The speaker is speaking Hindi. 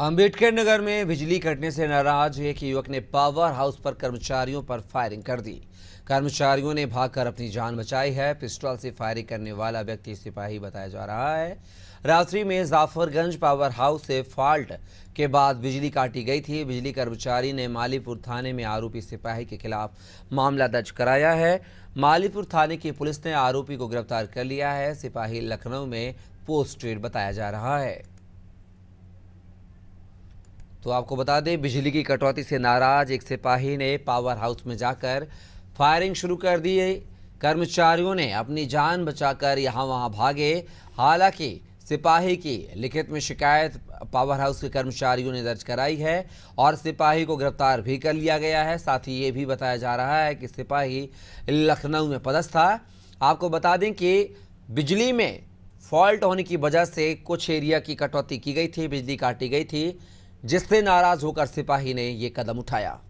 अंबेडकर नगर में बिजली कटने से नाराज एक युवक ने पावर हाउस पर कर्मचारियों पर फायरिंग कर दी कर्मचारियों ने भागकर अपनी जान बचाई है पिस्टल से फायरिंग करने वाला व्यक्ति सिपाही बताया जा रहा है रात्रि में जाफरगंज पावर हाउस से फॉल्ट के बाद बिजली काटी गई थी बिजली कर्मचारी ने मालीपुर थाने में आरोपी सिपाही के खिलाफ मामला दर्ज कराया है मालीपुर थाने की पुलिस ने आरोपी को गिरफ्तार कर लिया है सिपाही लखनऊ में पोस्टेड बताया जा रहा है तो आपको बता दें बिजली की कटौती से नाराज एक सिपाही ने पावर हाउस में जाकर फायरिंग शुरू कर दी कर्मचारियों ने अपनी जान बचाकर यहाँ वहाँ भागे हालांकि सिपाही की लिखित में शिकायत पावर हाउस के कर्मचारियों ने दर्ज कराई है और सिपाही को गिरफ्तार भी कर लिया गया है साथ ही ये भी बताया जा रहा है कि सिपाही लखनऊ में पदस्थ था आपको बता दें कि बिजली में फॉल्ट होने की वजह से कुछ एरिया की कटौती की गई थी बिजली काटी गई थी जिससे नाराज होकर सिपाही ने यह कदम उठाया